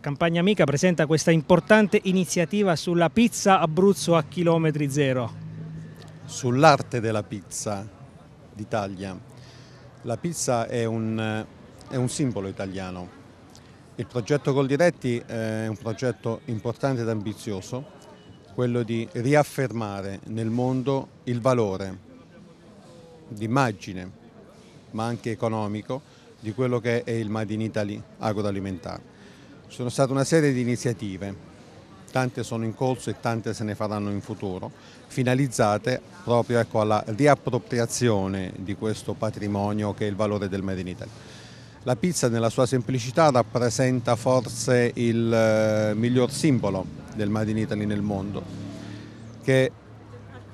Campagna Amica presenta questa importante iniziativa sulla pizza Abruzzo a chilometri zero. Sull'arte della pizza d'Italia. La pizza è un, è un, simbolo italiano. Il progetto Coldiretti è un progetto importante ed ambizioso, quello di riaffermare nel mondo il valore d'immagine, ma anche economico, di quello che è il Made in Italy agroalimentare ci sono state una serie di iniziative, tante sono in corso e tante se ne faranno in futuro, finalizzate proprio ecco, alla riappropriazione di questo patrimonio che è il valore del Made in Italy. La pizza nella sua semplicità rappresenta forse il eh, miglior simbolo del Made in Italy nel mondo, che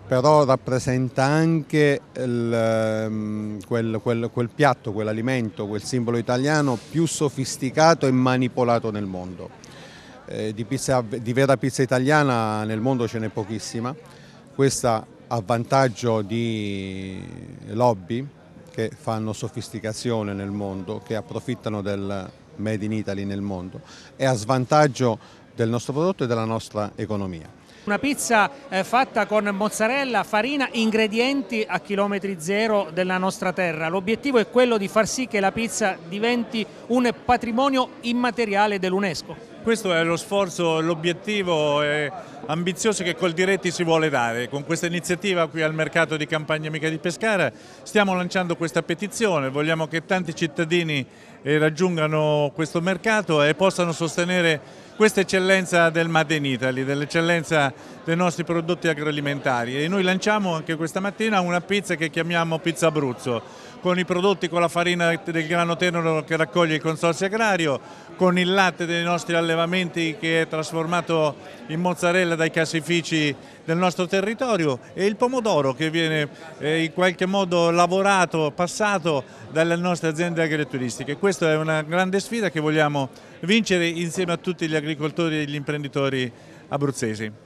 però rappresenta anche il, ehm, quel, quel, quel piatto, quell'alimento, quel simbolo italiano più sofisticato e manipolato nel mondo. Eh, di, pizza, di, vera pizza italiana nel mondo ce n'è pochissima, questa a vantaggio di lobby che fanno sofisticazione nel mondo, che approfittano del Made in Italy nel mondo e a svantaggio del nostro prodotto e della nostra economia. Una pizza eh, fatta con mozzarella, farina, ingredienti a chilometri zero della nostra terra. L'obiettivo è quello di far sì che la pizza diventi un patrimonio immateriale dell'UNESCO. Questo è lo sforzo, l'obiettivo eh, ambizioso che col Diretti si vuole dare. Con questa iniziativa qui al mercato di Campagna Amica di Pescara stiamo lanciando questa petizione, vogliamo che tanti cittadini eh, raggiungano questo mercato e possano sostenere questa eccellenza del Made in Italy, dell'eccellenza dei nostri prodotti agroalimentari e noi lanciamo anche questa mattina una pizza che chiamiamo Pizza Abruzzo, con i prodotti con la farina del grano tenero che raccoglie il Consorzio Agrario, con il latte dei nostri allevamenti che è trasformato in mozzarella dai caseifici del nostro territorio e il pomodoro che viene eh, in qualche modo lavorato, passato dalle nostre aziende agrituristiche. Questa è una grande sfida che vogliamo vincere insieme a tutti gli agricoltori e gli imprenditori abruzzesi.